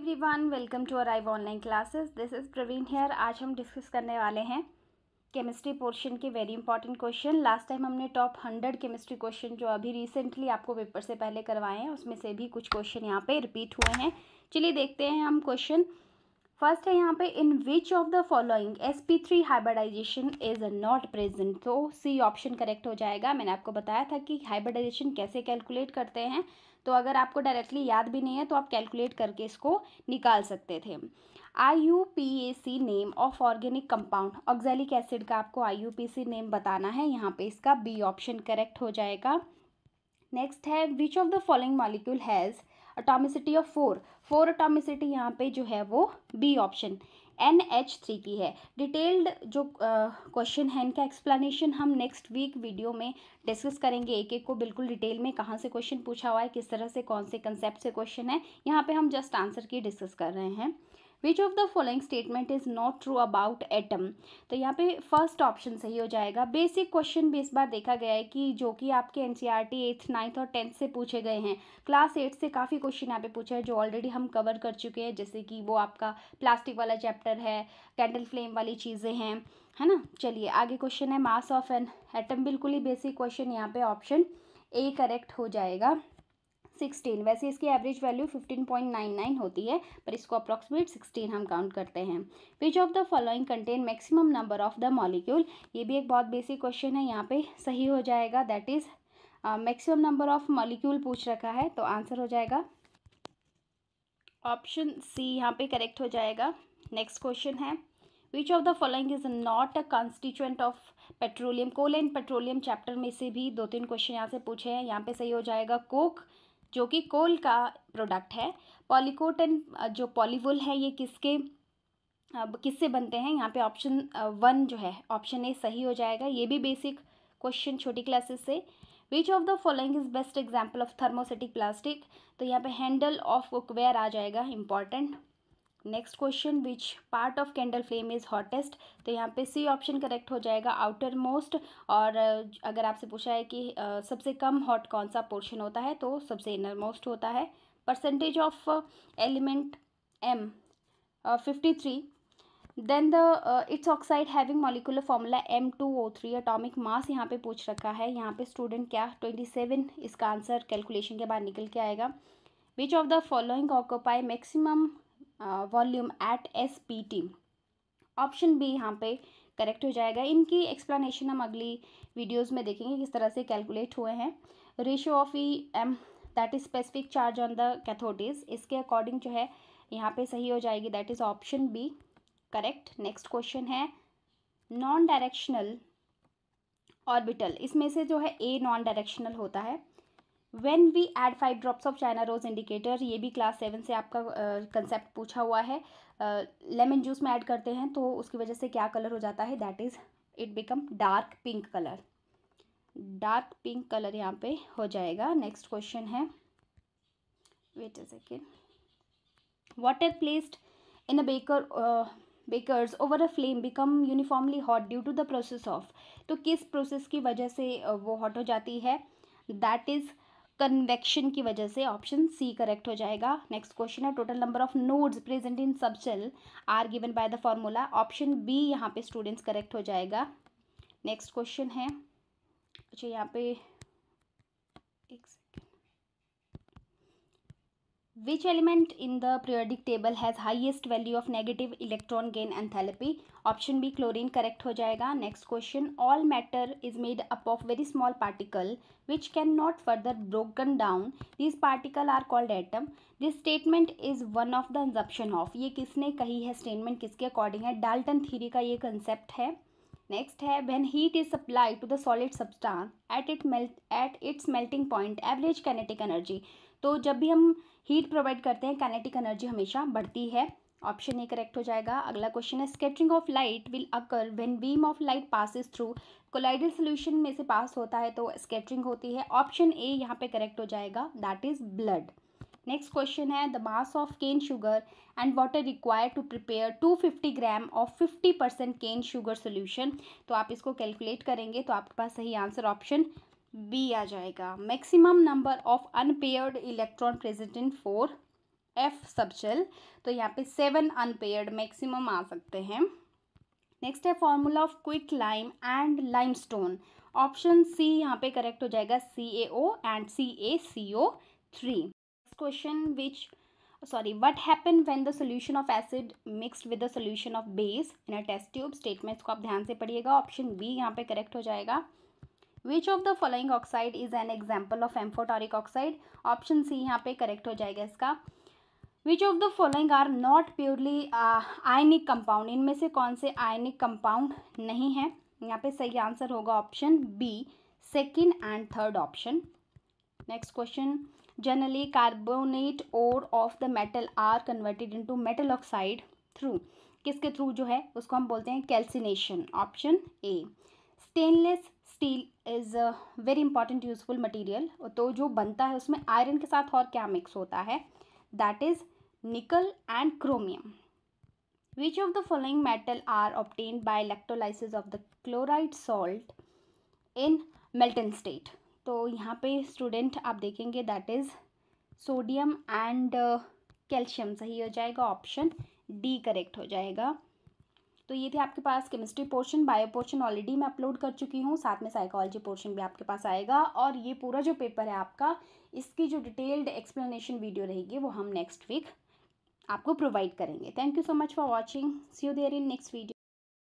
Everyone welcome to arrive online classes this is Praveen here आज हम discuss करने वाले हैं केमिस्ट्री पोर्शन के very important question last time हमने टॉप हंड्रेड केमिस्ट्री क्वेश्चन जो अभी रिसेंटली आपको पेपर से पहले करवाए हैं उसमें से भी कुछ क्वेश्चन यहाँ पे रिपीट हुए हैं चलिए देखते हैं हम क्वेश्चन फर्स्ट है यहाँ पे in which of the following S P three hybridization is not present तो सी ऑप्शन करेक्ट हो जाएगा मैंने आपको बताया था कि हाइब्रडाइजेशन कैसे कैलकुलेट करते हैं तो अगर आपको डायरेक्टली याद भी नहीं है तो आप कैलकुलेट करके इसको निकाल सकते थे I U P A C name of organic compound oxalic acid का आपको I U P C name बताना है यहाँ पे इसका बी ऑप्शन करेक्ट हो जाएगा नेक्स्ट है which of the following molecule has atomicity of four four atomicity यहाँ पे जो है वो B option N H three की है डिटेल्ड जो क्वेश्चन uh, है इनका एक्सप्लेनेशन हम नेक्स्ट वीक वीडियो में डिस्कस करेंगे एक एक को बिल्कुल डिटेल में कहाँ से क्वेश्चन पूछा हुआ है किस तरह से कौन से कंसेप्ट से क्वेश्चन है यहाँ पे हम जस्ट आंसर की डिस्कस कर रहे हैं which of the following statement is not true about atom तो यहाँ पे फर्स्ट ऑप्शन सही हो जाएगा बेसिक क्वेश्चन भी इस बार देखा गया है कि जो कि आपके N C R T eighth ninth और टेंथ से पूछे गए हैं क्लास एट से काफ़ी क्वेश्चन यहाँ पे पूछे हैं जो ऑलरेडी हम कवर कर चुके हैं जैसे कि वो आपका प्लास्टिक वाला चैप्टर है कैंडल फ्लेम वाली चीज़ें हैं है ना चलिए आगे क्वेश्चन है मास ऑफ एन एटम बिल्कुल ही बेसिक क्वेश्चन यहाँ पे ऑप्शन ए करेक्ट हो जाएगा सिक्सटीन वैसे इसकी average value fifteen point nine nine होती है पर इसको अप्रॉक्सीमेट सिक्सटीन हम काउंट करते हैं which of the following contain maximum number of the molecule ये भी एक बहुत बेसिक क्वेश्चन है यहाँ पे सही हो जाएगा that is maximum number of molecule पूछ रखा है तो आंसर हो जाएगा ऑप्शन सी यहाँ पे करेक्ट हो जाएगा नेक्स्ट क्वेश्चन है which of the following is not a constituent of petroleum coal and petroleum chapter में से भी दो तीन क्वेश्चन यहाँ से पूछे हैं यहाँ पे सही हो जाएगा कोक जो कि कोल का प्रोडक्ट है पॉलीकोटन जो पॉलीवुल है ये किसके किससे बनते हैं यहाँ पे ऑप्शन वन जो है ऑप्शन ए सही हो जाएगा ये भी बेसिक क्वेश्चन छोटी क्लासेस से which of the following is best example of thermosetting plastic तो यहाँ पे हैंडल ऑफ कुकवेयर आ जाएगा important next question which part of candle flame is hottest तो यहाँ पे सी ऑप्शन करेक्ट हो जाएगा आउटर मोस्ट और अगर आपसे पूछा है कि सबसे कम हॉट कौन सा पोर्शन होता है तो सबसे इनर मोस्ट होता है percentage of element M fifty three then the its oxide having molecular formula M two O three atomic mass यहाँ पे पूछ रखा है यहाँ पे स्टूडेंट क्या ट्वेंटी सेवन इसका आंसर कैलकुलेशन के बाद निकल के आएगा which of the following occupy maximum volume at S P T option B यहाँ पे करेक्ट हो जाएगा इनकी एक्सप्लेनेशन हम अगली वीडियोस में देखेंगे किस तरह से कैलकुलेट हुए हैं ratio of E M that is specific charge on the cathodes इसके अकॉर्डिंग जो है यहाँ पे सही हो जाएगी that is option B correct next question है नॉन डायरेक्शनल ऑर्बिटल इसमें से जो है ए नॉन डायरेक्शनल होता है when we add five drops of china rose indicator ये भी क्लास सेवन से आपका कंसेप्ट uh, पूछा हुआ है लेमन uh, जूस में ऐड करते हैं तो उसकी वजह से क्या कलर हो जाता है that is it become dark pink colour dark pink colour यहाँ पे हो जाएगा नेक्स्ट क्वेश्चन है wait a second is placed in a beaker beakers over a flame become uniformly hot due to the process of तो किस process की वजह से वो हॉट हो जाती है दैट इज़ कन्वेक्शन की वजह से ऑप्शन सी करेक्ट हो जाएगा नेक्स्ट क्वेश्चन है total number of nodes present in sub cell are given by the formula option B यहाँ पे स्टूडेंट्स करेक्ट हो जाएगा नेक्स्ट क्वेश्चन है अच्छा यहाँ पे एक Which element in the periodic table has highest value of negative electron gain enthalpy? Option B chlorine correct हो जाएगा Next question all matter is made up of very small particle which cannot further broken down. These particle are called atom. This statement is one of the assumption of ये किसने कही है statement किसके according है Dalton three का ये concept है next है when heat is supply to the solid substance at it melt at its melting point average kinetic energy तो जब भी हम हीट प्रोवाइड करते हैं कैनेटिक एनर्जी हमेशा बढ़ती है ऑप्शन ए करेक्ट हो जाएगा अगला क्वेश्चन है scattering of light will occur when beam of light passes through colloidal solution में से पास होता है तो स्केटरिंग होती है ऑप्शन ए यहाँ पे करेक्ट हो जाएगा that is blood next question है the mass of cane sugar and water require to prepare 250 gram of 50 percent cane sugar solution तो आप इसको कैलकुलेट करेंगे तो आपके पास सही आंसर ऑप्शन बी आ जाएगा maximum number of unpaired electron present in four F subshell तो यहाँ पे सेवन अनपेयर्ड मैक्सिमम आ सकते हैं नेक्स्ट है formula of quick lime and limestone option C यहाँ पे करेक्ट हो जाएगा C A O and C A C O three question which sorry what happen when the solution of acid mixed with the solution of base in a test tube statements को आप ध्यान से पढ़िएगा option B यहाँ पे correct हो जाएगा which of the following oxide is an example of amphoteric oxide option C यहाँ पे करेक्ट हो जाएगा इसका which of the following are not purely ionic compound इनमें से कौन से आयनिक कंपाउंड नहीं है यहाँ पे सही आंसर होगा option B second and third option next question generally carbonate ore of the metal are converted to metal oxide through किसके थ्रू जो है उसको हम बोलते हैं calcination option A stainless steel is a very important useful material तो जो बनता है उसमें आयरन के साथ और क्या मिक्स होता है that is nickel and chromium which of the following metal are obtain by electrolysis of the chloride salt in molten state तो यहाँ पे स्टूडेंट आप देखेंगे that is sodium and calcium सही हो जाएगा ऑप्शन डी करेक्ट हो जाएगा तो ये थे आपके पास chemistry portion bio portion already मैं अपलोड कर चुकी हूँ साथ में साइकोलॉजी पोर्शन भी आपके पास आएगा और ये पूरा जो पेपर है आपका इसकी जो डिटेल्ड एक्सप्लेनेशन वीडियो रहेगी वो हम नेक्स्ट वीक आपको प्रोवाइड करेंगे thank you so much for watching see you there in next video